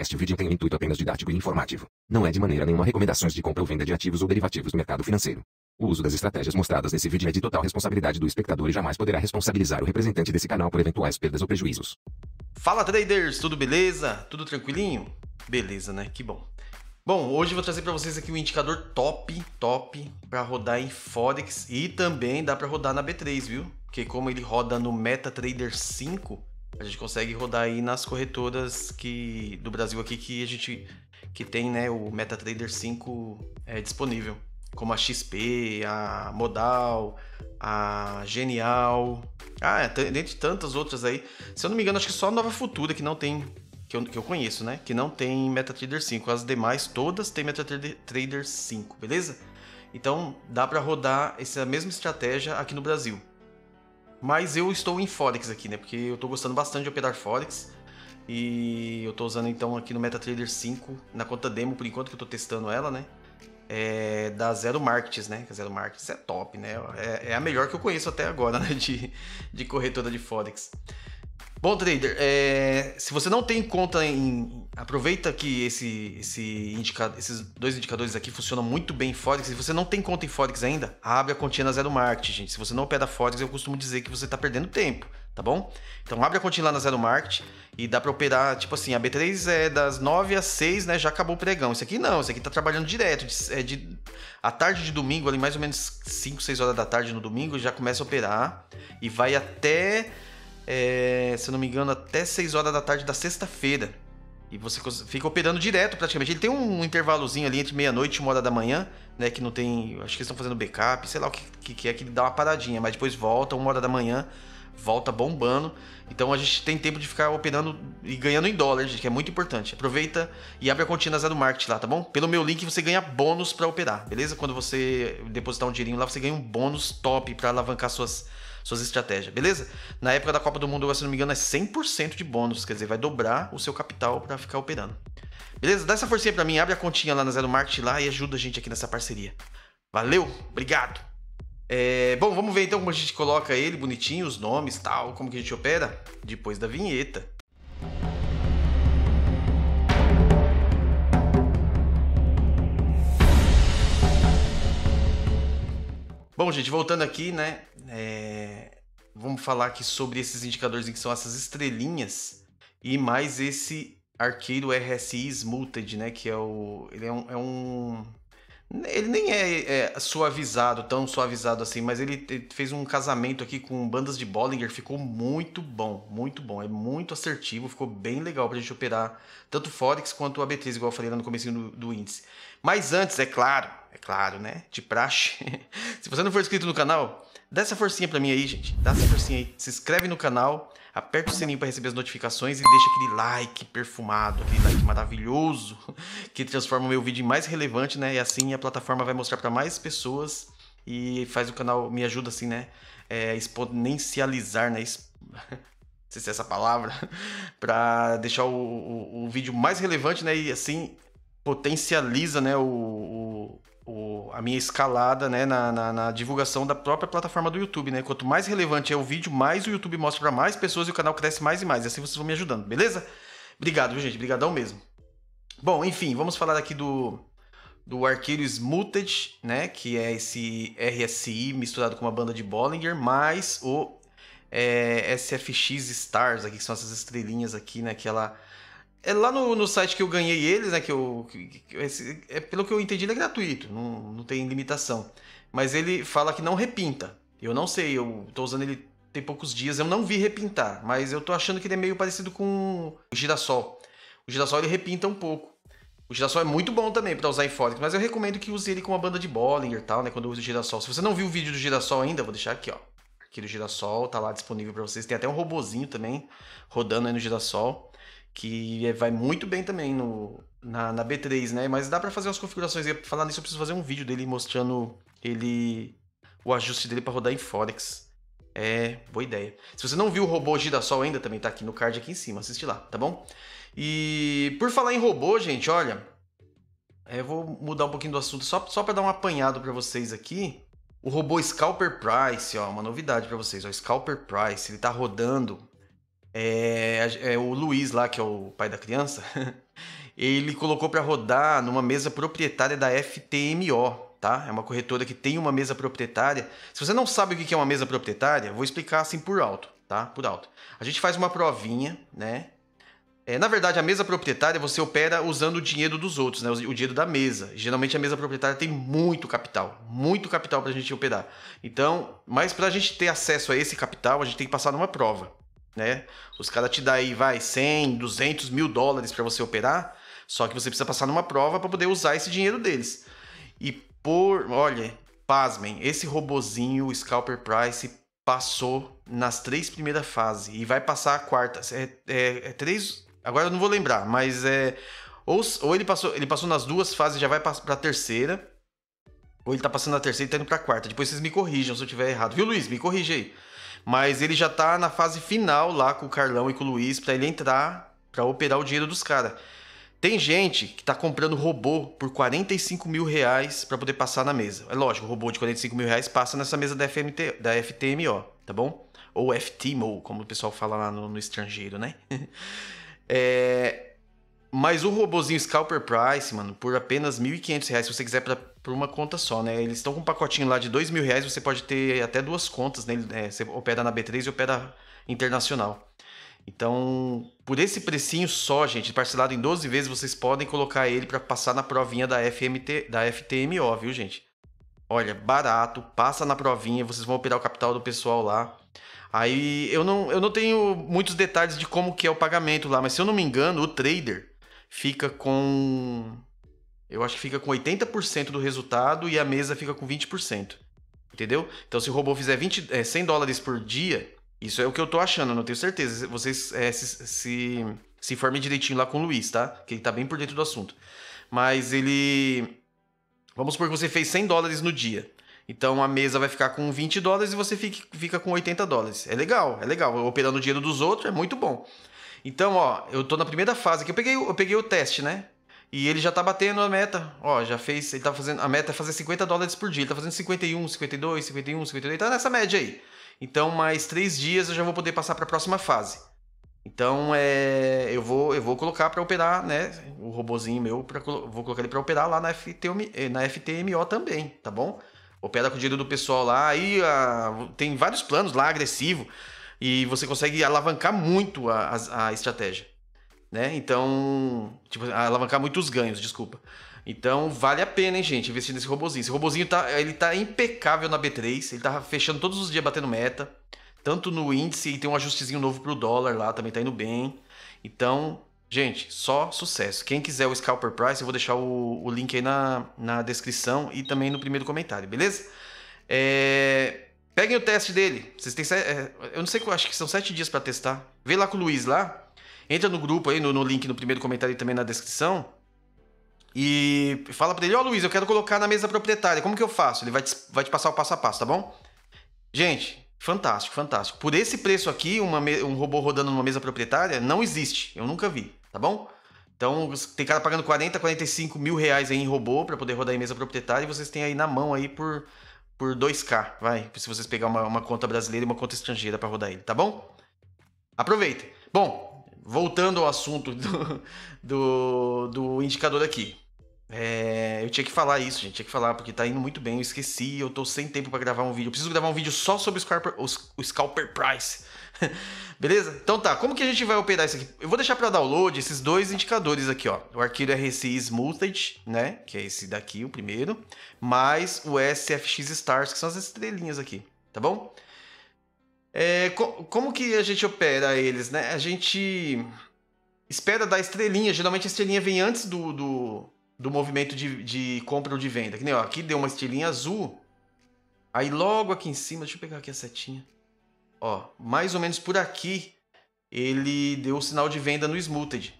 Este vídeo tem um intuito apenas didático e informativo. Não é de maneira nenhuma recomendações de compra ou venda de ativos ou derivativos do mercado financeiro. O uso das estratégias mostradas nesse vídeo é de total responsabilidade do espectador e jamais poderá responsabilizar o representante desse canal por eventuais perdas ou prejuízos. Fala traders, tudo beleza? Tudo tranquilinho? Beleza, né? Que bom. Bom, hoje eu vou trazer para vocês aqui um indicador top, top para rodar em Forex e também dá para rodar na B3, viu? Porque como ele roda no MetaTrader 5, a gente consegue rodar aí nas corretoras que do Brasil aqui que a gente que tem, né, o MetaTrader 5 é, disponível, como a XP, a Modal, a Genial, ah, é, dentre tantas outras aí. Se eu não me engano, acho que só a Nova Futura que não tem que eu, que eu conheço, né? Que não tem MetaTrader 5. As demais todas têm MetaTrader 5, beleza? Então dá para rodar essa mesma estratégia aqui no Brasil. Mas eu estou em Forex aqui, né? Porque eu estou gostando bastante de operar Forex. E eu estou usando então aqui no MetaTrader 5, na conta demo, por enquanto que eu estou testando ela, né? É, da Zero Markets, né? Que a Zero Markets é top, né? É, é, a melhor que eu conheço até agora, né? De, de corretora de Forex. Bom, trader, é, se você não tem conta em. Aproveita que esse, esse indica, esses dois indicadores aqui funcionam muito bem em Forex. Se você não tem conta em Forex ainda, abre a continha na Zero Market, gente. Se você não opera Forex, eu costumo dizer que você está perdendo tempo, tá bom? Então abre a continha lá na Zero Market e dá para operar, tipo assim, a B3 é das 9 às 6, né? Já acabou o pregão. Isso aqui não, isso aqui tá trabalhando direto. É de, a tarde de domingo, ali mais ou menos 5, 6 horas da tarde no domingo, já começa a operar e vai até é, se eu não me engano, até 6 horas da tarde da sexta-feira. E você fica operando direto praticamente. Ele tem um intervalozinho ali entre meia-noite e uma hora da manhã, né? Que não tem. Acho que eles estão fazendo backup, sei lá o que, que, que é que dá uma paradinha, mas depois volta, uma hora da manhã, volta bombando. Então a gente tem tempo de ficar operando e ganhando em dólares que é muito importante. Aproveita e abre a continha Zero Market lá, tá bom? Pelo meu link você ganha bônus para operar, beleza? Quando você depositar um dinheirinho lá, você ganha um bônus top para alavancar suas suas estratégias, beleza? Na época da Copa do Mundo, se não me engano, é 100% de bônus, quer dizer, vai dobrar o seu capital para ficar operando. Beleza? Dá essa forcinha para mim, abre a continha lá na Zero Market lá e ajuda a gente aqui nessa parceria. Valeu, obrigado. É, bom, vamos ver então como a gente coloca ele bonitinho, os nomes, tal, como que a gente opera depois da vinheta. Bom, gente, voltando aqui, né? É, vamos falar aqui sobre esses indicadores que são essas estrelinhas e mais esse arqueiro RSI Smooted, né? Que é o. Ele é um. É um ele nem é, é, suavizado, tão suavizado assim, mas ele, fez um casamento aqui com bandas de Bollinger, ficou muito bom, muito bom, é muito assertivo, ficou bem legal pra gente operar tanto Forex quanto a B3, igual eu falei lá no começo do, do índice. Mas antes, é claro, é claro, né? De praxe, se você não for inscrito no canal, Dá essa forcinha pra mim aí, gente. Dá essa forcinha aí. Se inscreve no canal, aperta o sininho para receber as notificações e deixa aquele like perfumado, aquele like maravilhoso que transforma o meu vídeo em mais relevante, né? E assim a plataforma vai mostrar para mais pessoas e faz o canal, me ajuda assim, né? É, exponencializar, né? Não sei se é essa palavra, para deixar o, o, o, vídeo mais relevante, né? E assim potencializa, né? o, o o, a minha escalada né, na, na, na, divulgação da própria plataforma do YouTube, né? Quanto mais relevante é o vídeo, mais o YouTube mostra para mais pessoas e o canal cresce mais e mais. E assim vocês vão me ajudando, beleza? Obrigado, viu, gente? Obrigadão mesmo. Bom, enfim, vamos falar aqui do, do Arquíris né? Que é esse RSI misturado com uma banda de Bollinger, mais o é, SFX Stars, aqui, que são essas estrelinhas aqui, né? Que ela é lá no, no site que eu ganhei eles, né? Que eu, que, que, esse, é, pelo que eu entendi, ele é gratuito, não, não tem limitação. Mas ele fala que não repinta. Eu não sei, eu tô usando ele tem poucos dias, eu não vi repintar, mas eu tô achando que ele é meio parecido com o girassol. O girassol ele repinta um pouco. O girassol é muito bom também para usar em Forex, mas eu recomendo que use ele com uma banda de Bollinger e tal, né? Quando eu uso o girassol. Se você não viu o vídeo do girassol ainda, vou deixar aqui, ó. Aqui do girassol, tá lá disponível para vocês. Tem até um robozinho também rodando aí no girassol que é, vai muito bem também no, na, na B3, né? Mas dá para fazer umas configurações. E falar nisso, eu preciso fazer um vídeo dele mostrando ele o ajuste dele para rodar em Forex. É, boa ideia. Se você não viu o robô girassol ainda, também tá aqui no card aqui em cima, assiste lá, tá bom? E por falar em robô, gente, olha, é, eu vou mudar um pouquinho do assunto só, só para dar um apanhado para vocês aqui. O robô Scalper Price, ó, uma novidade para vocês, ó, Scalper Price, ele tá rodando é, é, o Luiz lá, que é o pai da criança, ele colocou para rodar numa mesa proprietária da FTMO, tá? É uma corretora que tem uma mesa proprietária. Se você não sabe o que é uma mesa proprietária, vou explicar assim por alto, tá? Por alto. A gente faz uma provinha, né? É, na verdade, a mesa proprietária você opera usando o dinheiro dos outros, né? o dinheiro da mesa. Geralmente a mesa proprietária tem muito capital, muito capital para a gente operar. Então, mas para a gente ter acesso a esse capital, a gente tem que passar numa prova né? Os caras te dão aí, vai, 100, 200 mil dólares para você operar, só que você precisa passar numa prova para poder usar esse dinheiro deles. E por, olha, pasmem, esse robozinho, o Scalper Price, passou nas três primeiras fases e vai passar a quarta. É, é, é três, agora eu não vou lembrar, mas é ou, ou ele passou, ele passou nas duas fases, já vai para a terceira. Ou ele tá passando na terceira e tá indo pra quarta. Depois vocês me corrijam se eu tiver errado. Viu, Luiz? Me corrija aí. Mas ele já tá na fase final lá com o Carlão e com o Luiz para ele entrar para operar o dinheiro dos caras. Tem gente que tá comprando robô por 45 mil reais para poder passar na mesa. É lógico, robô de 45 mil reais passa nessa mesa da, FMT, da FTMO, tá bom? Ou FTMO, como o pessoal fala lá no, no estrangeiro, né? é, mas o robozinho Scalper Price, mano, por apenas R$ 1.500, se você quiser por uma conta só, né? Eles estão com um pacotinho lá de dois mil reais, você pode ter até duas contas nele, né? Você opera na B3 e opera internacional. Então, por esse precinho só, gente, parcelado em 12 vezes, vocês podem colocar ele para passar na provinha da FMT, da FTMO, viu, gente? Olha, barato, passa na provinha, vocês vão operar o capital do pessoal lá. Aí eu não, eu não tenho muitos detalhes de como que é o pagamento lá, mas se eu não me engano, o trader fica com eu acho que fica com 80% do resultado e a mesa fica com 20%. Entendeu? Então, se o robô fizer 20, é, 100 dólares por dia, isso é o que eu tô achando, não tenho certeza. Vocês é, se, se, se informem direitinho lá com o Luiz, tá? Que ele tá bem por dentro do assunto. Mas ele. Vamos supor que você fez 100 dólares no dia. Então a mesa vai ficar com 20 dólares e você fica, fica com 80 dólares. É legal, é legal. Operando o dinheiro dos outros é muito bom. Então, ó, eu tô na primeira fase aqui. Eu peguei, eu peguei o teste, né? E ele já tá batendo a meta. Ó, já fez. Ele tá fazendo. A meta é fazer 50 dólares por dia. Ele tá fazendo 51, 52, 51, 52. Tá nessa média aí. Então, mais três dias eu já vou poder passar para a próxima fase. Então, é, eu vou eu vou colocar para operar, né? O robozinho meu, pra, vou colocar ele para operar lá na, FTM, na FTMO também, tá bom? Opera com o dinheiro do pessoal lá. Aí a, ah, tem vários planos lá agressivo e você consegue alavancar muito a, a, a estratégia né? Então, tipo, alavancar muitos ganhos, desculpa. Então, vale a pena, hein, gente, investir nesse robozinho. Esse robozinho tá, ele tá impecável na B3, ele tá fechando todos os dias batendo meta, tanto no índice e tem um ajustezinho novo pro dólar lá, também tá indo bem. Então, gente, só sucesso. Quem quiser o Scalper Price, eu vou deixar o, o link aí na, na descrição e também no primeiro comentário, beleza? É... Peguem o teste dele. Vocês têm. É, eu não sei, acho que são sete dias para testar. Vê lá com o Luiz lá Entra no grupo aí, no, no link no primeiro comentário e também na descrição. E fala para ele, ó oh, Luiz, eu quero colocar na mesa proprietária, como que eu faço? Ele vai te, vai te passar o passo a passo, tá bom? Gente, fantástico, fantástico. Por esse preço aqui, uma, um robô rodando numa mesa proprietária, não existe. Eu nunca vi, tá bom? Então, tem cara pagando 40, 45 mil reais em robô para poder rodar em mesa proprietária e vocês têm aí na mão aí por, por 2K, vai. Se vocês pegar uma, uma conta brasileira e uma conta estrangeira para rodar ele, tá bom? Aproveita. Bom, voltando ao assunto do, do, do indicador aqui. É, eu tinha que falar isso, gente. Tinha que falar, porque tá indo muito bem. Eu esqueci, eu tô sem tempo para gravar um vídeo. Eu preciso gravar um vídeo só sobre o Scalper, o, o Scalper Price. Beleza? Então tá, como que a gente vai operar isso aqui? Eu vou deixar para download esses dois indicadores aqui, ó. O arquivo RSI Smoothed, né? Que é esse daqui, o primeiro. Mais o SFX Stars, que são as estrelinhas aqui, tá bom? Tá bom? É, co como que a gente opera eles, né? A gente espera dar estrelinha. Geralmente a estrelinha vem antes do, do, do movimento de, de compra ou de venda. Que nem, ó, aqui deu uma estrelinha azul. Aí logo aqui em cima, deixa eu pegar aqui a setinha. Ó, mais ou menos por aqui, ele deu o sinal de venda no Smoothed.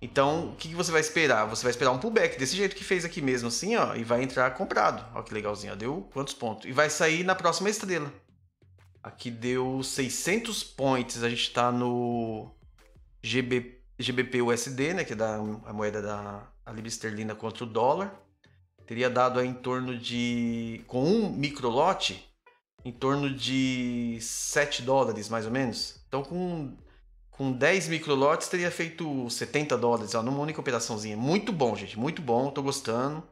Então, o que, que, você vai esperar? Você vai esperar um pullback desse jeito que fez aqui mesmo, assim, ó, e vai entrar comprado. Ó, que legalzinho, ó, deu quantos pontos? E vai sair na próxima estrela. Aqui deu 600 points. A gente tá no GB, GBP USD, né? Que é a moeda da a libra esterlina contra o dólar. Teria dado aí em torno de... Com um microlote, em torno de 7 dólares, mais ou menos. Então, com, com 10 lotes teria feito 70 dólares ó, numa única operaçãozinha. Muito bom, gente. Muito bom. Tô gostando.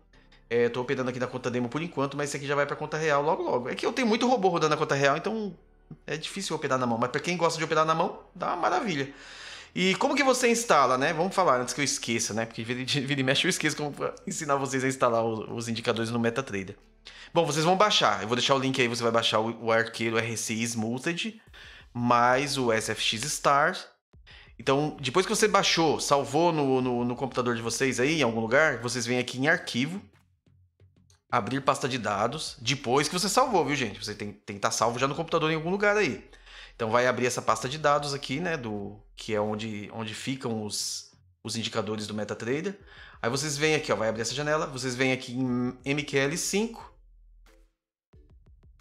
É, tô operando aqui na conta demo por enquanto, mas isso aqui já vai pra conta real logo logo. É que eu tenho muito robô rodando na conta real, então é difícil operar na mão. Mas para quem gosta de operar na mão, dá uma maravilha. E como que você instala, né? Vamos falar antes que eu esqueça, né? Porque vira, e mexe eu esqueço como ensinar vocês a instalar os, indicadores no MetaTrader. Bom, vocês vão baixar. Eu vou deixar o link aí, você vai baixar o, o arqueiro RCI Smoothed, mais o SFX Star. Então, depois que você baixou, salvou no, no, no computador de vocês aí, em algum lugar, vocês vêm aqui em arquivo abrir pasta de dados, depois que você salvou, viu, gente? Você tem, tem que estar tá salvo já no computador em algum lugar aí. Então vai abrir essa pasta de dados aqui, né, do que é onde, onde ficam os, os indicadores do MetaTrader. Aí vocês vêm aqui, ó, vai abrir essa janela, vocês vêm aqui em MQL5,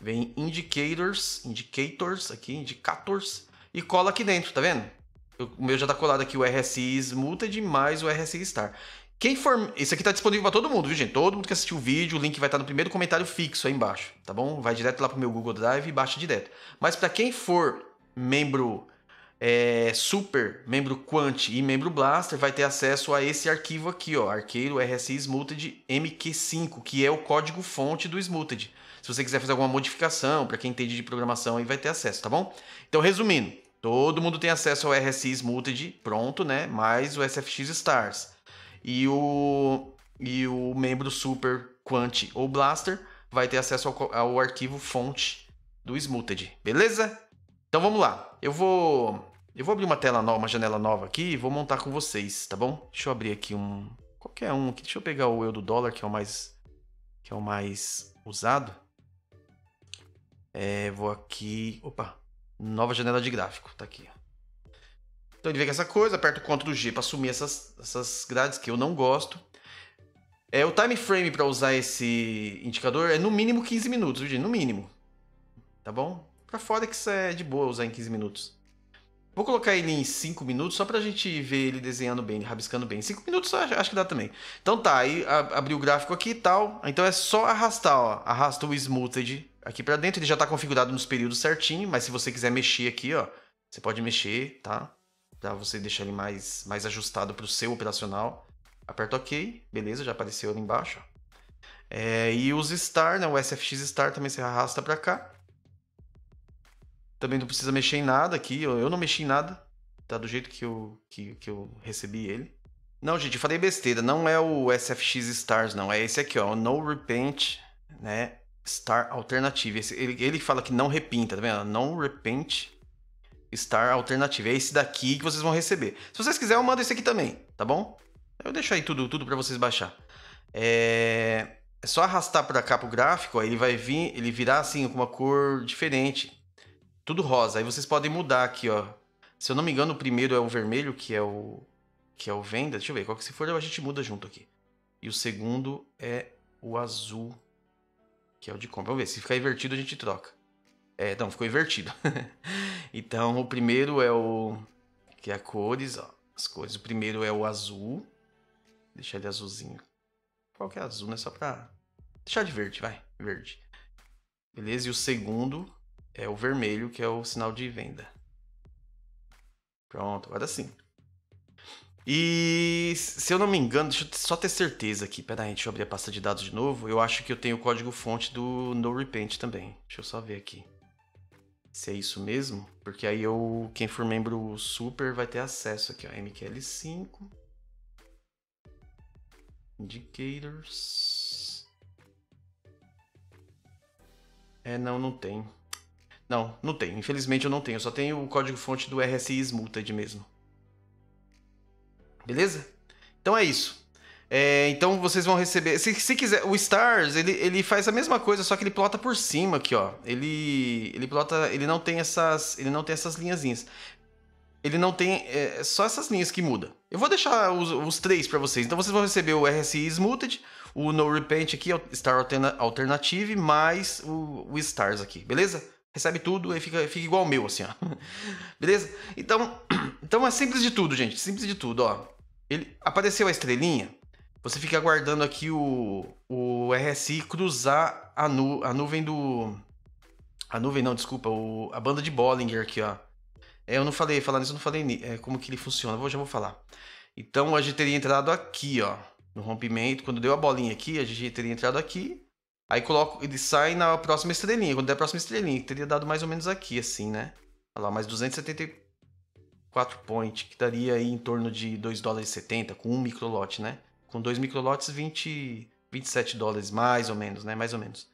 vem indicators, indicators aqui, indicators, e cola aqui dentro, tá vendo? O meu já tá colado aqui o RSI Smuted mais o RSI Star. Quem for. Isso aqui tá disponível para todo mundo, viu, gente? Todo mundo que assistiu o vídeo, o link vai estar tá no primeiro comentário fixo aí embaixo, tá bom? Vai direto lá pro meu Google Drive e baixa direto. Mas para quem for membro é, Super, membro Quant e membro Blaster, vai ter acesso a esse arquivo aqui, ó, arqueiro RSI Smuted MQ5, que é o código fonte do Smuted. Se você quiser fazer alguma modificação, para quem entende de programação, aí vai ter acesso, tá bom? Então, resumindo, todo mundo tem acesso ao RSI Smuted, pronto, né? Mais o SFX Stars e o, e o membro Super, Quant ou Blaster vai ter acesso ao, ao arquivo fonte do Smuted, beleza? Então vamos lá, eu vou eu vou abrir uma tela nova, uma janela nova aqui e vou montar com vocês, tá bom? Deixa eu abrir aqui um. Qualquer um aqui. Deixa eu pegar o eu do dólar, que é o mais. Que é o mais usado. É, vou aqui. Opa! Nova janela de gráfico. Tá aqui. Ó. Então ele vem com essa coisa, aperta o Ctrl G para sumir essas, essas grades que eu não gosto. É, o time frame para usar esse indicador é no mínimo 15 minutos, No mínimo. Tá bom? Pra fora é que isso é de boa usar em 15 minutos. Vou colocar ele em 5 minutos só pra gente ver ele desenhando bem, rabiscando bem. 5 minutos acho que dá também. Então tá, aí abri o gráfico aqui e tal. Então é só arrastar, ó. Arrasta o Smoothed aqui pra dentro. Ele já tá configurado nos períodos certinho, mas se você quiser mexer aqui, ó, você pode mexer, tá? para você deixar ele mais, mais ajustado para o seu operacional. aperta OK, beleza, já apareceu ali embaixo. É, e os star, né, o SFX star também se arrasta para cá. Também não precisa mexer em nada aqui, eu, eu não mexi em nada, tá do jeito que eu, que, que eu recebi ele. Não, gente, falei besteira, não é o SFX stars não, é esse aqui, ó, o No Repaint, né, Star Alternative. Esse, ele, ele fala que não repinta, tá vendo? Não Repaint Star Alternativa. É esse daqui que vocês vão receber. Se vocês quiserem, eu mando esse aqui também, tá bom? Eu deixo aí tudo, tudo para vocês baixar. É... é só arrastar para cá pro gráfico, aí ele vai vir, ele virá assim com uma cor diferente. Tudo rosa. Aí vocês podem mudar aqui, ó. Se eu não me engano, o primeiro é o vermelho, que é o que é o venda. Deixa eu ver, qual que se for, a gente muda junto aqui. E o segundo é o azul, que é o de compra. Vamos ver, se ficar invertido a gente troca. É, não, ficou invertido. então, o primeiro é o. Que é a cores, ó. As cores. O primeiro é o azul. Deixar ele azulzinho. Qual que é azul, né? Só pra. Deixar de verde, vai. Verde. Beleza? E o segundo é o vermelho, que é o sinal de venda. Pronto, agora sim. E se eu não me engano, deixa eu só ter certeza aqui. Pera aí, deixa eu abrir a pasta de dados de novo. Eu acho que eu tenho o código fonte do No Repent também. Deixa eu só ver aqui se é isso mesmo, porque aí eu, quem for membro super vai ter acesso aqui, ó, MQL5, indicators, é, não, não tem, não, não tem, infelizmente eu não tenho, eu só tenho o código-fonte do RSI Smuted mesmo, beleza? Então é isso. É, então vocês vão receber. Se, se, quiser, o Stars ele, ele faz a mesma coisa, só que ele plota por cima aqui, ó. Ele ele plota, ele não tem essas, ele não tem essas linhazinhas. Ele não tem é, só essas linhas que muda. Eu vou deixar os, os três para vocês. Então vocês vão receber o RSI Smoothed, o No Repent aqui, o Star Alternative, mais o, o Stars aqui, beleza? recebe tudo e fica, fica igual o meu, assim, ó. Beleza? Então, então é simples de tudo, gente. Simples de tudo, ó. Ele, apareceu a estrelinha. Você fica aguardando aqui o, o RSI cruzar a, nu, a nuvem do. A nuvem, não, desculpa, o, a banda de Bollinger aqui, ó. É, eu não falei, falar isso eu não falei é, como que ele funciona, vou, já vou falar. Então a gente teria entrado aqui, ó, no rompimento. Quando deu a bolinha aqui, a gente teria entrado aqui. Aí coloco, ele sai na próxima estrelinha. Quando der a próxima estrelinha, teria dado mais ou menos aqui, assim, né? Olha lá, mais 274 points que daria aí em torno de 2 dólares e 70 com um lote né? com 2 microlotes, 20, 27 dólares, mais ou menos, né? Mais ou menos.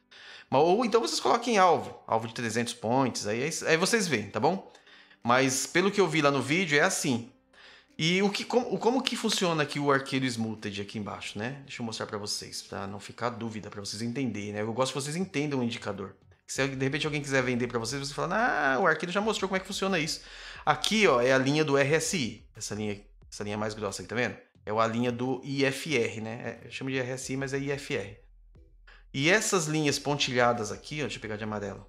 Ou então vocês coloquem alvo, alvo de 300 points, aí, é aí vocês veem, tá bom? Mas pelo que eu vi lá no vídeo, é assim. E o que, como, como que funciona aqui o arqueiro Smoothed aqui embaixo, né? Deixa eu mostrar para vocês, para não ficar dúvida, para vocês entenderem, né? Eu gosto que vocês entendam o indicador. Se de repente alguém quiser vender para vocês, você fala, ah, o arqueiro já mostrou como é que funciona isso. Aqui, ó, é a linha do RSI, essa linha, essa linha é mais grossa aqui, tá vendo? É a linha do IFR, né? É, chama de RSI, mas é IFR. E essas linhas pontilhadas aqui, ó, deixa eu pegar de amarelo,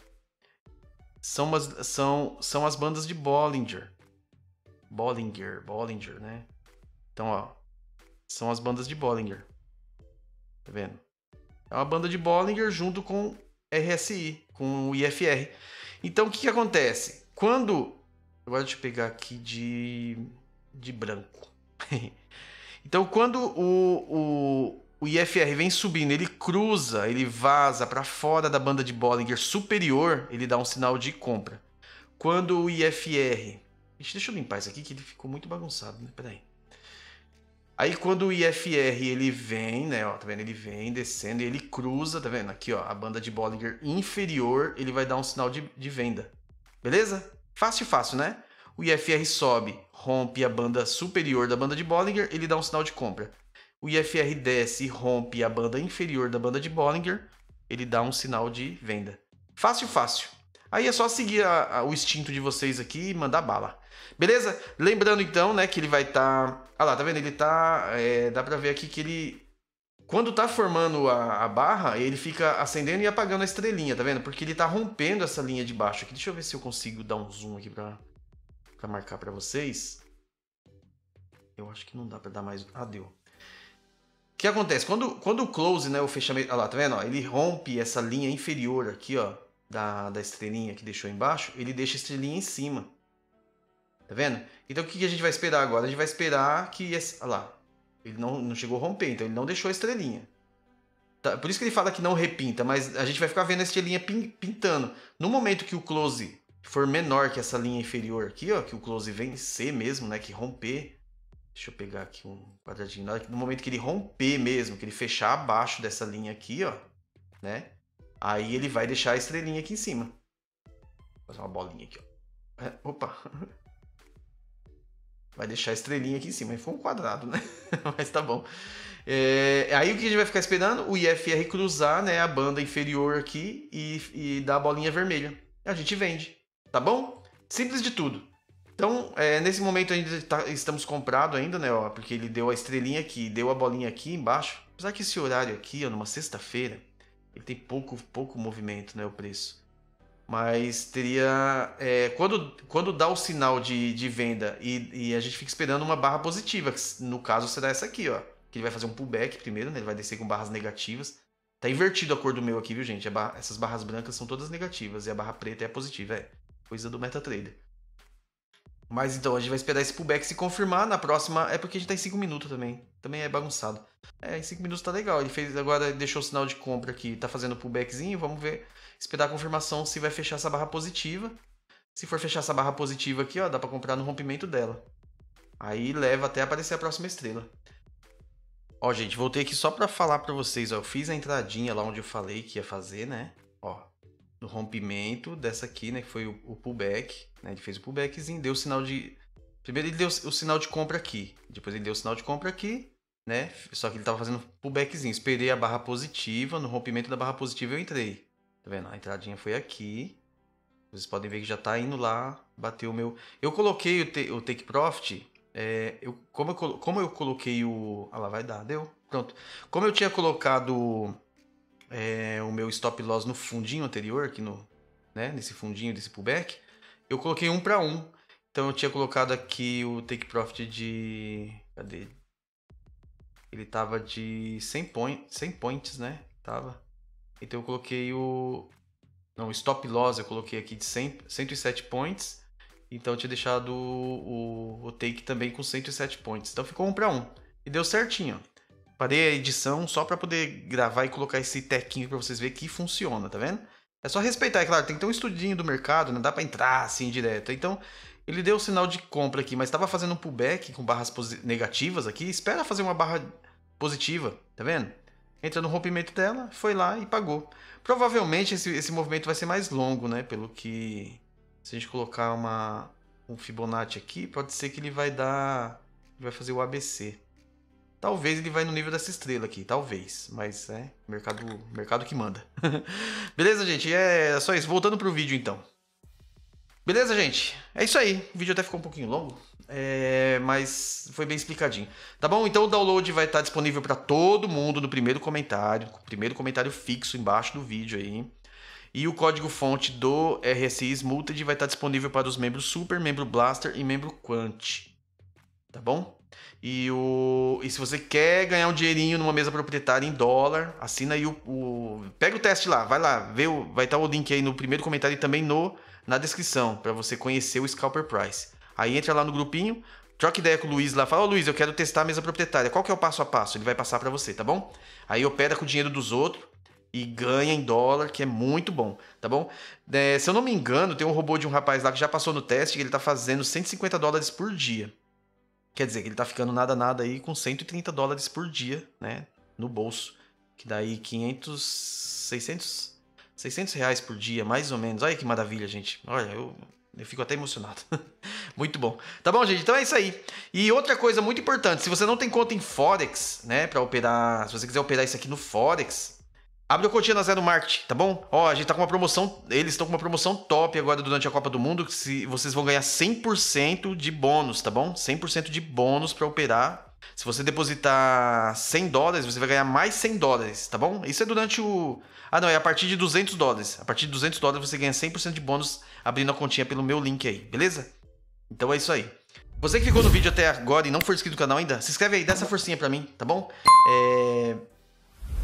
são, umas, são, são as bandas de Bollinger. Bollinger, Bollinger, né? Então, ó, são as bandas de Bollinger. Tá vendo? É uma banda de Bollinger junto com RSI, com o IFR. Então, o que, que acontece? Quando. Agora deixa eu pegar aqui de, de branco. Então, quando o, o, o IFR vem subindo, ele cruza, ele vaza para fora da banda de Bollinger superior, ele dá um sinal de compra. Quando o IFR. Deixa eu limpar isso aqui que ele ficou muito bagunçado, né? Peraí. Aí quando o IFR ele vem, né, ó, tá vendo? Ele vem descendo e ele cruza, tá vendo? Aqui, ó, a banda de Bollinger inferior, ele vai dar um sinal de, de venda. Beleza? Fácil, fácil, né? O IFR sobe, rompe a banda superior da banda de Bollinger, ele dá um sinal de compra. O IFR desce e rompe a banda inferior da banda de Bollinger, ele dá um sinal de venda. Fácil, fácil. Aí é só seguir a, a, o instinto de vocês aqui e mandar bala. Beleza? Lembrando então, né, que ele vai estar. Tá... Ah lá, tá vendo? Ele tá. É, dá pra ver aqui que ele. Quando tá formando a, a, barra, ele fica acendendo e apagando a estrelinha, tá vendo? Porque ele tá rompendo essa linha de baixo aqui. Deixa eu ver se eu consigo dar um zoom aqui pra para marcar para vocês. Eu acho que não dá para dar mais. Ah, deu. O que acontece? Quando, quando o close, né, o fechamento, olha lá, tá vendo? Ó, ele rompe essa linha inferior aqui, ó, da, da estrelinha que deixou embaixo, ele deixa a estrelinha em cima. Tá vendo? Então o que a gente vai esperar agora? A gente vai esperar que olha lá, ele não, não chegou a romper, então ele não deixou a estrelinha. Tá, por isso que ele fala que não repinta, mas a gente vai ficar vendo a estrelinha pintando. No momento que o close for menor que essa linha inferior aqui, ó, que o close vencer mesmo, né, que romper, deixa eu pegar aqui um quadradinho, no momento que ele romper mesmo, que ele fechar abaixo dessa linha aqui, ó, né, aí ele vai deixar a estrelinha aqui em cima. Vou fazer uma bolinha aqui, ó. É, opa! Vai deixar a estrelinha aqui em cima, foi um quadrado, né? Mas tá bom. É, aí o que a gente vai ficar esperando? O IFR cruzar né, a banda inferior aqui e, e dar a bolinha vermelha. A gente vende. Tá bom? Simples de tudo. Então, é, nesse momento ainda tá, estamos comprado ainda, né? Ó, porque ele deu a estrelinha aqui, deu a bolinha aqui embaixo. Apesar que esse horário aqui, ó, numa sexta-feira, ele tem pouco, pouco movimento, né? O preço. Mas teria. É, quando, quando dá o sinal de, de venda e, e, a gente fica esperando uma barra positiva, que no caso será essa aqui, ó. Que ele vai fazer um pullback primeiro, né? Ele vai descer com barras negativas. Tá invertido a cor do meu aqui, viu, gente? Barra, essas barras brancas são todas negativas e a barra preta é a positiva, é. Coisa do MetaTrader. Mas então, a gente vai esperar esse pullback se confirmar. Na próxima, é porque a gente tá em 5 minutos também. Também é bagunçado. É, em 5 minutos tá legal. Ele fez agora, deixou o sinal de compra aqui, tá fazendo pullbackzinho. Vamos ver, esperar a confirmação se vai fechar essa barra positiva. Se for fechar essa barra positiva aqui, ó, dá para comprar no rompimento dela. Aí leva até aparecer a próxima estrela. Ó, gente, voltei aqui só para falar para vocês, ó, eu fiz a entradinha lá onde eu falei que ia fazer, né? do rompimento dessa aqui, né? Que foi o, o pullback. Né, ele fez o pullbackzinho, deu o sinal de. Primeiro ele deu o sinal de compra aqui. Depois ele deu o sinal de compra aqui. Né? Só que ele estava fazendo pullbackzinho. Esperei a barra positiva. No rompimento da barra positiva eu entrei. Tá vendo? A entradinha foi aqui. Vocês podem ver que já está indo lá. Bateu o meu. Eu coloquei o, o Take Profit. É, eu, como, eu, como eu coloquei o. Ah lá, vai dar, deu. Pronto. Como eu tinha colocado é, o meu stop loss no fundinho anterior, aqui no, né, nesse fundinho desse pullback, eu coloquei um para um. Então eu tinha colocado aqui o take profit de. Cadê? Ele tava de 100, point, 100 points, né? Tava. Então eu coloquei o. Não, o stop loss eu coloquei aqui de 100, 107 points. Então eu tinha deixado o, o, o take também com 107 points. Então ficou um para um. E deu certinho. Ó. Parei a edição só para poder gravar e colocar esse tequinho para vocês verem que funciona, tá vendo? É só respeitar, é claro, tem que ter um estudinho do mercado, não né? dá para entrar assim direto. Então, ele deu o sinal de compra aqui, mas estava fazendo um pullback com barras negativas aqui. Espera fazer uma barra positiva, tá vendo? Entra no rompimento dela, foi lá e pagou. Provavelmente esse, esse movimento vai ser mais longo, né? Pelo que. Se a gente colocar uma, um Fibonacci aqui, pode ser que ele vai dar. Ele vai fazer o ABC. Talvez ele vai no nível dessa estrela aqui, talvez. Mas é mercado, mercado que manda. Beleza, gente? É só isso. Voltando pro vídeo então. Beleza, gente? É isso aí. O vídeo até ficou um pouquinho longo, é... mas foi bem explicadinho. Tá bom? Então o download vai estar disponível para todo mundo no primeiro comentário, primeiro comentário fixo embaixo do vídeo aí. E o código-fonte do RSI Smulted vai estar disponível para os membros Super, membro Blaster e membro Quant. Tá bom? E, o, e se você quer ganhar um dinheirinho numa mesa proprietária em dólar, assina aí o. o pega o teste lá, vai lá, vê o, vai estar tá o link aí no primeiro comentário e também no, na descrição, para você conhecer o Scalper Price. Aí entra lá no grupinho, troca ideia com o Luiz lá, fala: Ô Luiz, eu quero testar a mesa proprietária, qual que é o passo a passo? Ele vai passar para você, tá bom? Aí opera com o dinheiro dos outros e ganha em dólar, que é muito bom, tá bom? É, se eu não me engano, tem um robô de um rapaz lá que já passou no teste e ele tá fazendo 150 dólares por dia. Quer dizer que ele tá ficando nada nada aí com 130 dólares por dia, né? No bolso. Que daí 500, 600, 600 reais por dia, mais ou menos. Olha que maravilha, gente. Olha, eu, eu fico até emocionado. muito bom. Tá bom, gente? Então é isso aí. E outra coisa muito importante, se você não tem conta em Forex, né? para operar, se você quiser operar isso aqui no Forex, Abre o continha na Zero Mart, Market, tá bom? Ó, a gente tá com uma promoção, eles estão com uma promoção top agora durante a Copa do Mundo, que se, vocês vão ganhar 100% de bônus, tá bom? 100% de bônus para operar. Se você depositar 100 dólares, você vai ganhar mais 100 dólares, tá bom? Isso é durante o... Ah, não, é a partir de 200 dólares. A partir de 200 dólares você ganha 100% de bônus abrindo a continha pelo meu link aí, beleza? Então é isso aí. Você que ficou no vídeo até agora e não for inscrito no canal ainda, se inscreve aí, dá essa forcinha pra mim, tá bom? É...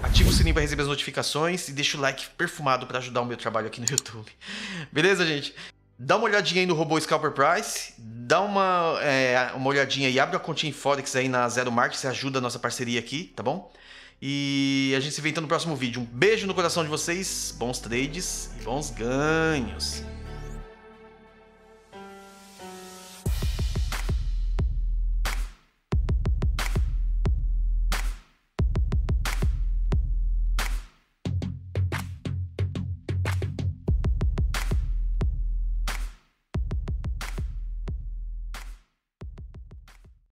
Ativa o sininho para receber as notificações e deixa o like perfumado para ajudar o meu trabalho aqui no YouTube. Beleza, gente? Dá uma olhadinha aí no Robô Scalper Price, dá uma, é, uma olhadinha e abre a continha em Forex aí na Zero Market, você ajuda a nossa parceria aqui, tá bom? E a gente se vê então no próximo vídeo. Um beijo no coração de vocês, bons trades e bons ganhos!